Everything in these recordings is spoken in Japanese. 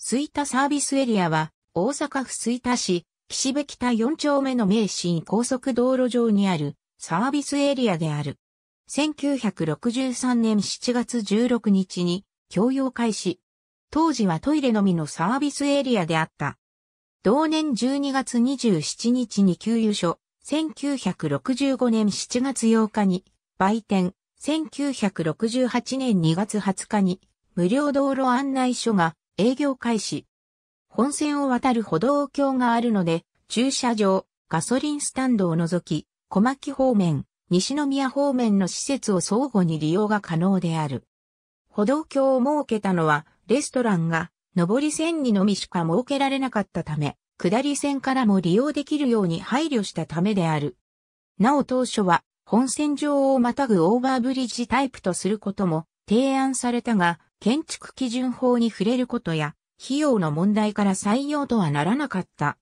吹田サービスエリアは、大阪府吹田市、岸辺北4丁目の名神高速道路上にあるサービスエリアである。1963年7月16日に供用開始。当時はトイレのみのサービスエリアであった。同年12月27日に給油所、1965年7月8日に売店、1968年2月20日に無料道路案内所が営業開始。本線を渡る歩道橋があるので、駐車場、ガソリンスタンドを除き、小牧方面、西宮方面の施設を相互に利用が可能である。歩道橋を設けたのは、レストランが、上り線にのみしか設けられなかったため、下り線からも利用できるように配慮したためである。なお当初は、本線上をまたぐオーバーブリッジタイプとすることも提案されたが、建築基準法に触れることや、費用の問題から採用とはならなかった。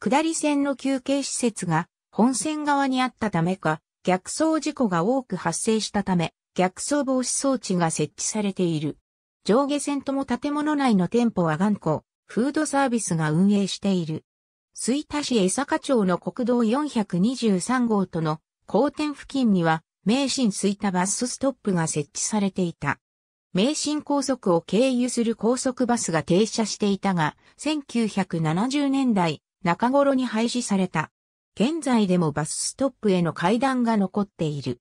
下り線の休憩施設が本線側にあったためか、逆走事故が多く発生したため、逆走防止装置が設置されている。上下線とも建物内の店舗は頑固、フードサービスが運営している。水田市江坂町の国道423号との交点付近には、名神水田バスストップが設置されていた。名神高速を経由する高速バスが停車していたが、1970年代中頃に廃止された。現在でもバスストップへの階段が残っている。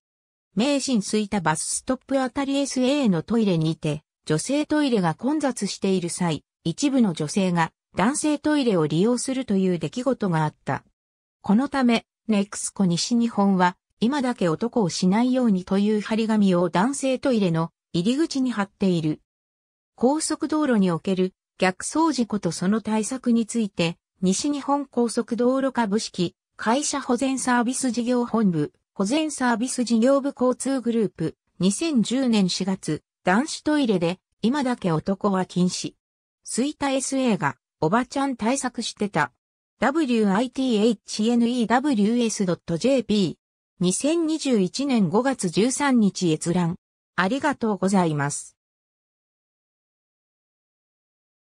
名神いたバスストップあたり SA のトイレにて、女性トイレが混雑している際、一部の女性が男性トイレを利用するという出来事があった。このため、ネクスコ西日本は、今だけ男をしないようにという張り紙を男性トイレの入り口に貼っている。高速道路における逆走事故とその対策について、西日本高速道路株式会社保全サービス事業本部、保全サービス事業部交通グループ、2010年4月、男子トイレで、今だけ男は禁止。イタ SA が、おばちゃん対策してた。withnews.jp2021 年5月13日閲覧。ありがとうございます。